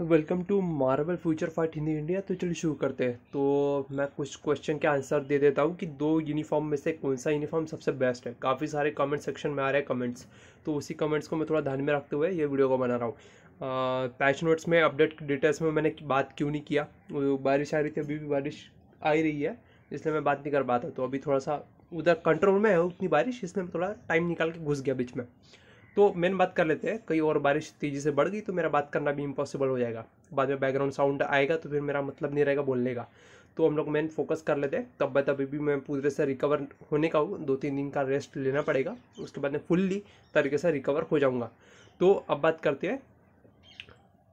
welcome to Marvel Future Fight Hindi India तो चलिए शुरू करते हैं तो मैं कुछ क्वेश्चन के आंसर दे देता हूँ कि दो यूनिफॉर्म में से कौन सा यूनिफॉर्म सबसे बेस्ट है काफ़ी सारे कमेंट सेक्शन में आ रहे हैं कमेंट्स तो उसी कमेंट्स को मैं थोड़ा ध्यान में रखते हुए ये वीडियो को बना रहा हूँ पैच नोट्स में अपडेट डिटेल्स में मैंने बात क्यों नहीं किया बारिश आ रही थी अभी भी बारिश आ ही रही है इसलिए मैं बात नहीं कर पाता तो अभी थोड़ा सा उधर कंट्रोल में है उतनी बारिश इसलिए मैं थोड़ा टाइम निकाल के घुस गया बीच में तो मेन बात कर लेते हैं कहीं और बारिश तेज़ी से बढ़ गई तो मेरा बात करना भी इम्पॉसिबल हो जाएगा बाद में बैकग्राउंड साउंड आएगा तो फिर मेरा मतलब नहीं रहेगा बोलने का तो हम लोग मेन फोकस कर लेते हैं तब अभी भी मैं पूरे से रिकवर होने का हूँ दो तीन दिन का रेस्ट लेना पड़ेगा उसके बाद मैं फुल्ली तरीके से रिकवर हो जाऊँगा तो अब बात करते हैं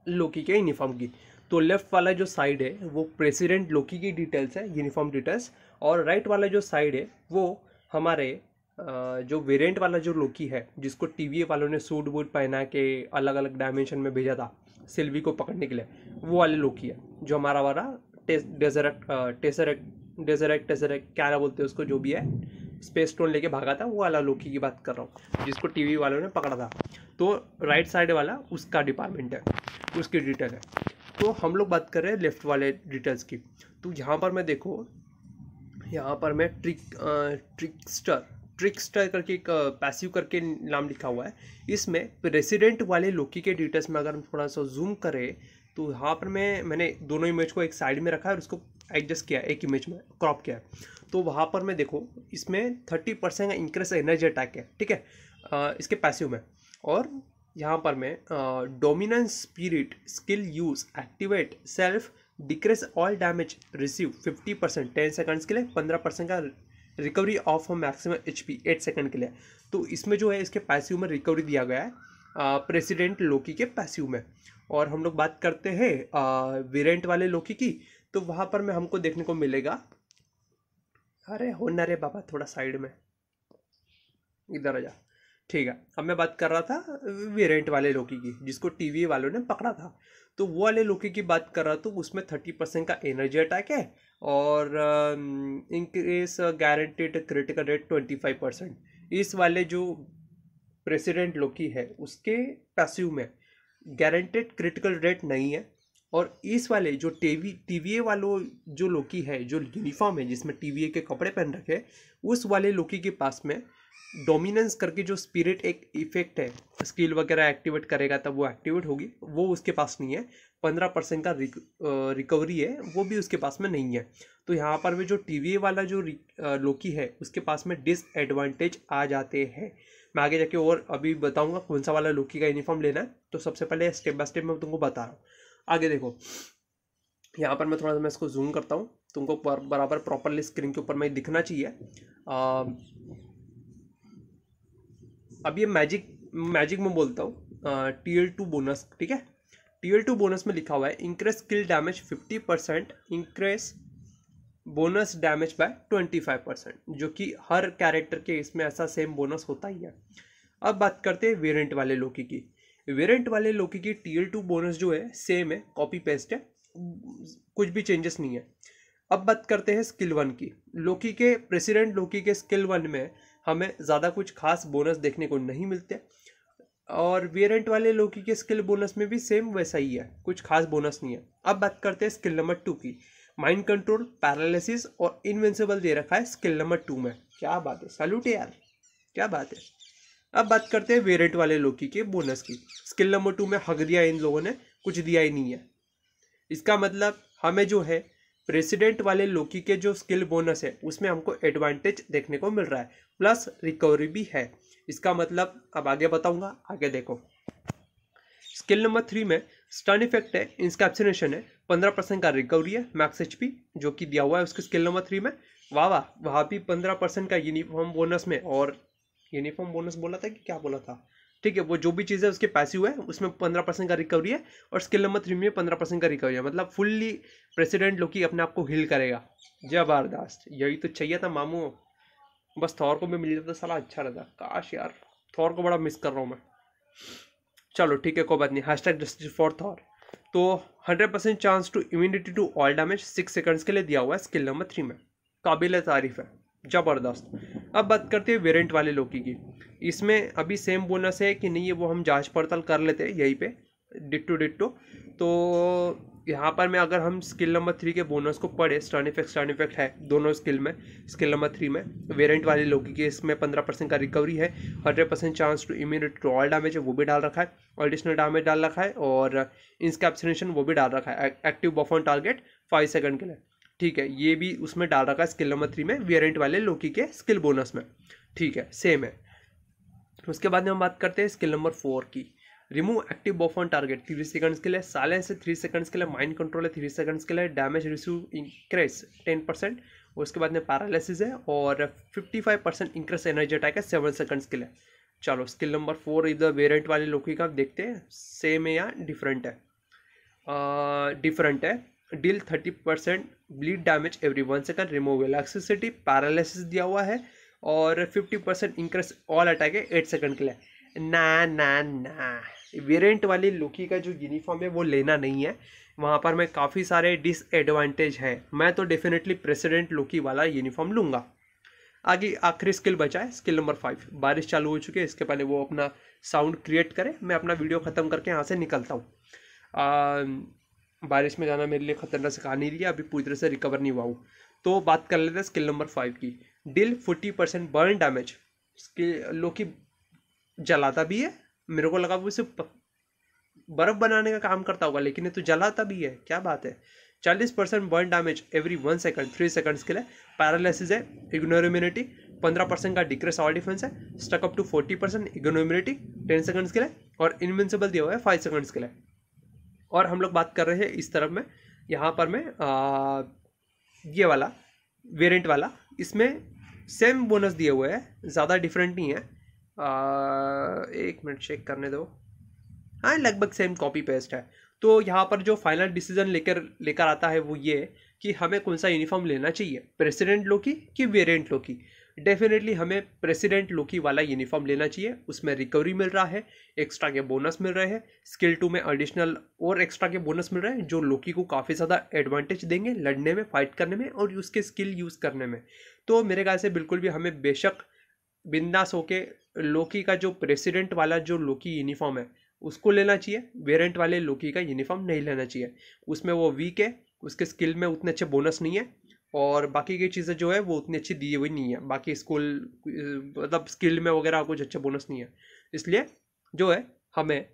लोकी के यूनिफॉर्म की तो लेफ़्ट वाला जो साइड है वो प्रेसिडेंट लोकी की डिटेल्स है यूनिफॉर्म डिटेल्स और राइट वाला जो साइड है वो हमारे जो वेरिएंट वाला जो लोकी है जिसको टी वालों ने सूट बूट पहना के अलग अलग डायमेंशन में भेजा था सिल्वी को पकड़ने के लिए वो वाले लोकी है जो हमारा वाला डेजरक टेसरक डेजरक टेसरक क्या ना बोलते हैं उसको जो भी है स्पेस स्टोन लेके भागा था वो वाला लोकी की बात कर रहा हूँ जिसको टीवी वालों ने पकड़ा था तो राइट साइड वाला उसका डिपार्टमेंट है उसकी डिटेल है तो हम लोग बात कर रहे हैं लेफ्ट वाले डिटेल्स की तो यहाँ पर मैं देखो यहाँ पर मैं ट्रिक ट्रिकस्टर ट्रिक्सटर करके एक पैसिव करके नाम लिखा हुआ है इसमें रेसिडेंट वाले लोकी के डिटेल्स में अगर हम थोड़ा सा जूम करें तो यहाँ पर मैं मैंने दोनों इमेज को एक साइड में रखा है और उसको एडजस्ट किया एक इमेज में क्रॉप किया है तो वहाँ पर मैं देखो इसमें थर्टी परसेंट का इंक्रेस एनर्जी अटैक है ठीक है आ, इसके पैसिव में और यहाँ पर मैं dominance spirit skill use activate self decrease all damage receive fifty percent ten seconds के लिए पंद्रह परसेंट का recovery of maximum H P eight second के लिए तो इसमें जो है इसके पैसिव में रिकवरी दिया गया है प्रेसिडेंट लोकी के पैसिव में और हम लोग बात करते हैं वेरेंट वाले लोकी की तो वहाँ पर मैं हमको देखने को मिलेगा अरे हो न रे बाबा थोड़ा साइड में इधर आ जा ठीक है अब मैं बात कर रहा था वेरेंट वाले लोकी की जिसको टीवी वालों ने पकड़ा था तो वो वाले लोकी की बात कर रहा तो उसमें थर्टी परसेंट का एनर्जी अटैक है और increase guaranteed critical rate twenty five percent इस वाले जो प्रेसिडेंट लोकी है उसके पैस्यू में गारंटेड क्रिटिकल रेट नहीं है और इस वाले जो टीवी टीवीए वालों जो लोकी है जो यूनिफॉर्म है जिसमें टीवीए के कपड़े पहन रखे उस वाले लोकी के पास में डोमिनेंस करके जो स्पिरिट एक इफेक्ट है स्किल वगैरह एक्टिवेट करेगा तब वो एक्टिवेट होगी वो उसके पास नहीं है पंद्रह परसेंट का रिकवरी है वो भी उसके पास में नहीं है तो यहाँ पर भी जो टी वाला जो लोकी है उसके पास में डिसएडवांटेज आ जाते हैं मैं आगे जाके और अभी बताऊँगा कौन सा वाला लोकी का यूनिफॉर्म लेना है तो सबसे पहले स्टेप बाय स्टेप मैं तुमको बता रहा हूँ आगे देखो यहाँ पर मैं थोड़ा सा मैं इसको जूम करता हूँ तुमको बराबर प्रॉपरली स्क्रीन के ऊपर मैं दिखना चाहिए अब ये मैजिक मैजिक में बोलता हूँ टी एल टू बोनस ठीक है टी एल टू बोनस में लिखा हुआ है increase skill damage fifty percent increase bonus damage by twenty five percent जो कि हर कैरेक्टर के इसमें ऐसा सेम बोनस होता ही है अब बात करते हैं वेरियंट वाले लोकी की वेरियंट वाले लोकी की टीएल टू बोनस जो है सेम है कॉपी पेस्ट है कुछ भी चेंजेस नहीं है अब बात करते हैं स्किल वन की लोकी के प्रेसिडेंट लोकी के स्किल वन में हमें ज़्यादा कुछ खास बोनस देखने को नहीं मिलते और वेरेंट वाले लोकी के स्किल बोनस में भी सेम वैसा ही है कुछ खास बोनस नहीं है अब बात करते हैं स्किल नंबर टू की माइंड कंट्रोल पैरालिसिस और इनविंसिबल दे रखा है स्किल नंबर टू में क्या बात है सैल्यूट यार क्या बात है अब बात करते हैं वेरेंट वाले लोकी के बोनस की स्किल नंबर टू में हक दिया इन लोगों ने कुछ दिया ही नहीं है इसका मतलब हमें जो है प्रेसिडेंट वाले लोकी के जो स्किल बोनस है उसमें हमको एडवांटेज देखने को मिल रहा है प्लस रिकवरी भी है इसका मतलब अब आगे बताऊंगा आगे देखो स्किल नंबर थ्री में स्टन इफेक्ट है इंस्कैप्सिनेशन है पंद्रह परसेंट का रिकवरी है मैक्स एच पी जो कि दिया हुआ है उसके स्किल नंबर थ्री में वाह वाह वहाँ भी पंद्रह परसेंट का यूनिफॉर्म बोनस में और यूनिफॉर्म बोनस बोला था कि क्या बोला था ठीक है वो जो भी चीज़ है उसके पैसे हुए उसमें पंद्रह परसेंट का रिकवरी है और स्किल नंबर थ्री में पंद्रह परसेंट का रिकवरी है मतलब फुल्ली प्रेसिडेंट लोकी अपने आप को हिल करेगा जबरदस्त यही तो चाहिए था मामू बस थौर को भी मिल जाता तो सलाह अच्छा रहता काश यार थौर को बड़ा मिस कर रहा हूँ मैं चलो ठीक है कोई बात नहीं हैश जस्टिस फॉर थौर तो hundred percent chance to immunity to all damage six seconds के लिए दिया हुआ है स्किल नंबर थ्री में काबिल तारीफ है ज़बरदस्त अब बात करते हैं वेरिएंट वाले लोकी की इसमें अभी सेम बोनस है कि नहीं है वो हम जांच पड़ताल कर लेते हैं यहीं पे डिट्टो डिट्टो तो यहाँ पर मैं अगर हम स्किल नंबर थ्री के बोनस को पढ़े स्टर्न इफेक्ट स्टर्न इफेक्ट है दोनों स्किल में स्किल नंबर थ्री में वेरिएंट वाले लोकी की इसमें पंद्रह परसेंट का रिकवरी है hundred percent chance to immunity to all damage है वो भी डाल रखा है ऑडिशनल डैमेज डाल रखा है और इंस्कैप्सिनेशन वो भी डाल रखा है active buff on target five second के लिए ठीक है ये भी उसमें डाल रखा है स्किल नंबर थ्री में वेरियंट वाले लोकी के स्किल बोनस में ठीक है सेम है उसके बाद में हम बात करते हैं स्किल नंबर फोर की remove active buff on target three seconds के लिए साले से थ्री सेकंड्स के लिए माइंड कंट्रोल है थ्री सेकंड्स के लिए damage receive increase ten percent उसके बाद में पैरालिसिस है और fifty five percent increase energy attack है सेवन सेकंड्स के लिए चलो स्किल नंबर फोर इधर वेरियंट वाले लोकी का देखते हैं सेम है या डिफरेंट है डिफरेंट है deal thirty percent bleed damage every one second removal एक्सिसिटी पैरालिसिस दिया हुआ है और fifty percent increase all attack है एट सेकंड के लिए ना ना ना वेरिएंट वाली लुकी का जो यूनिफॉर्म है वो लेना नहीं है वहाँ पर मैं काफ़ी सारे डिसएडवांटेज हैं मैं तो डेफिनेटली प्रेसिडेंट लुकी वाला यूनिफॉर्म लूँगा आगे आखिरी स्किल बचा है स्किल नंबर फाइव बारिश चालू हो चुकी है इसके पहले वो अपना साउंड क्रिएट करे मैं अपना वीडियो ख़त्म करके यहाँ से निकलता हूँ बारिश में जाना मेरे लिए खतरनाक से कहानी रही है अभी पूरी तरह से रिकवर नहीं हुआ हूँ तो बात कर लेते हैं स्किल नंबर फाइव की deal forty percent burn damage skill Loki जलाता भी है मेरे को लगा वो सिर्फ बर्फ़ बनाने का काम करता होगा लेकिन ये तो जलाता भी है क्या बात है चालीस percent burn damage every one second three seconds के लिए पैरालिसिस है इग्नोर इम्यूनिटी पंद्रह परसेंट का डिक्रेस ऑल डिफेंस है stack up to forty percent ignore immunity immunity ten seconds के लिए और इनविंसिबल दिया हुआ है फाइव सेकंड्स के लिए और हम लोग बात कर रहे हैं इस तरफ में यहाँ पर मैं ये वाला वेरिएंट वाला इसमें सेम बोनस दिए हुए हैं ज़्यादा डिफरेंट नहीं है आ, एक मिनट चेक करने दो हाँ लगभग सेम कॉपी पेस्ट है तो यहाँ पर जो फाइनल डिसीजन लेकर लेकर आता है वो ये कि हमें कौन सा यूनिफॉर्म लेना चाहिए प्रेसिडेंट लो की कि वेरेंट लो की डेफिनेटली हमें प्रेसिडेंट लोकी वाला यूनिफॉर्म लेना चाहिए उसमें रिकवरी मिल रहा है एक्स्ट्रा के बोनस मिल रहे हैं स्किल टू में एडिशनल और एक्स्ट्रा के बोनस मिल रहे हैं जो लोकी को काफ़ी ज़्यादा एडवांटेज देंगे लड़ने में फाइट करने में और उसके स्किल यूज़ करने में तो मेरे ख्याल से बिल्कुल भी हमें बेशक बिंदास होके लोकी का जो प्रेसिडेंट वाला जो लोकी यूनिफॉर्म है उसको लेना चाहिए वेरेंट वाले लोकी का यूनिफॉर्म नहीं लेना चाहिए उसमें वो वीक है उसके स्किल में उतने अच्छे बोनस नहीं है और बाकी की चीज़ें जो है वो उतनी अच्छी दी हुई नहीं है बाकी स्कूल मतलब स्किल में वगैरह कुछ अच्छा बोनस नहीं है इसलिए जो है हमें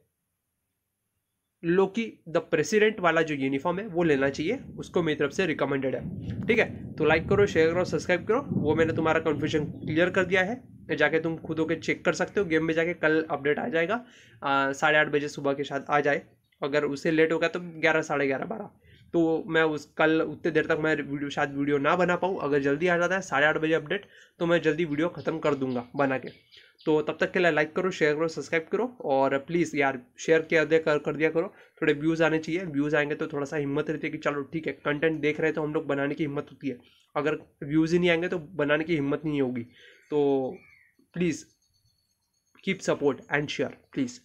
लोकी द प्रेसिडेंट वाला जो यूनिफॉर्म है वो लेना चाहिए उसको मेरी तरफ से रिकमेंडेड है ठीक है तो लाइक करो शेयर करो सब्सक्राइब करो वो मैंने तुम्हारा कन्फ्यूजन क्लियर कर दिया है जाके तुम खुद होकर चेक कर सकते हो गेम में जाके कल अपडेट आ जाएगा साढ़े आठ बजे सुबह के साथ आ जाए अगर उसे लेट होगा तो ग्यारह साढ़े ग्यारह बारह तो मैं उस कल उतने देर तक मैं वीडियो शायद वीडियो ना बना पाऊँ अगर जल्दी आ जाता है साढ़े आठ बजे अपडेट तो मैं जल्दी वीडियो ख़त्म कर दूंगा बना के तो तब तक के लिए लाइक करो शेयर करो सब्सक्राइब करो और प्लीज़ यार शेयर किया दे कर, कर दिया करो थोड़े व्यूज़ आने चाहिए व्यूज़ आएंगे तो थोड़ा सा हिम्मत रहती है कि चलो ठीक है कंटेंट देख रहे हैं तो हम लोग बनाने की हिम्मत होती है अगर व्यूज़ ही नहीं आएंगे तो बनाने की हिम्मत नहीं होगी तो please keep support and share please